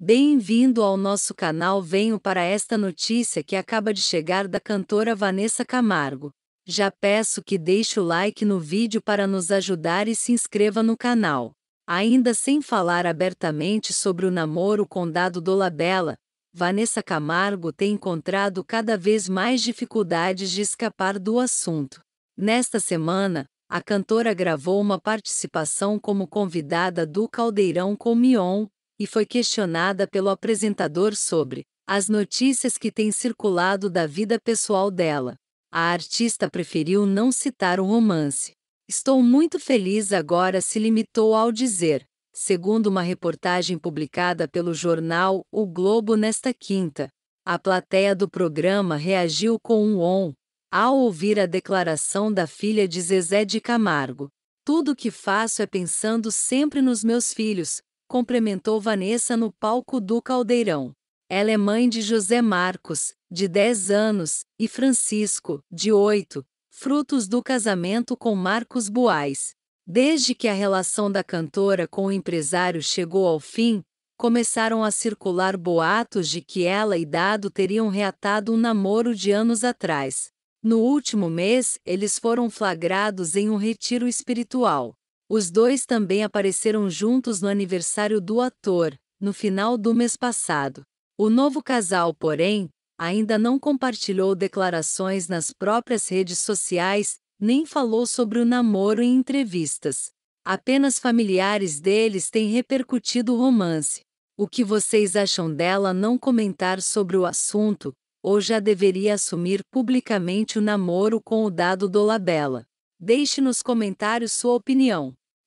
Bem-vindo ao nosso canal. Venho para esta notícia que acaba de chegar da cantora Vanessa Camargo. Já peço que deixe o like no vídeo para nos ajudar e se inscreva no canal. Ainda sem falar abertamente sobre o namoro com Dado Dolabella, Vanessa Camargo tem encontrado cada vez mais dificuldades de escapar do assunto. Nesta semana, a cantora gravou uma participação como convidada do Caldeirão com Mion, e foi questionada pelo apresentador sobre as notícias que têm circulado da vida pessoal dela. A artista preferiu não citar o romance. Estou muito feliz agora se limitou ao dizer, segundo uma reportagem publicada pelo jornal O Globo nesta quinta. A plateia do programa reagiu com um on ao ouvir a declaração da filha de Zezé de Camargo. Tudo o que faço é pensando sempre nos meus filhos, complementou Vanessa no palco do Caldeirão. Ela é mãe de José Marcos, de 10 anos, e Francisco, de 8, frutos do casamento com Marcos Buais. Desde que a relação da cantora com o empresário chegou ao fim, começaram a circular boatos de que ela e Dado teriam reatado um namoro de anos atrás. No último mês, eles foram flagrados em um retiro espiritual. Os dois também apareceram juntos no aniversário do ator, no final do mês passado. O novo casal, porém, ainda não compartilhou declarações nas próprias redes sociais, nem falou sobre o namoro em entrevistas. Apenas familiares deles têm repercutido o romance. O que vocês acham dela não comentar sobre o assunto, ou já deveria assumir publicamente o namoro com o dado Dolabella? Deixe nos comentários sua opinião.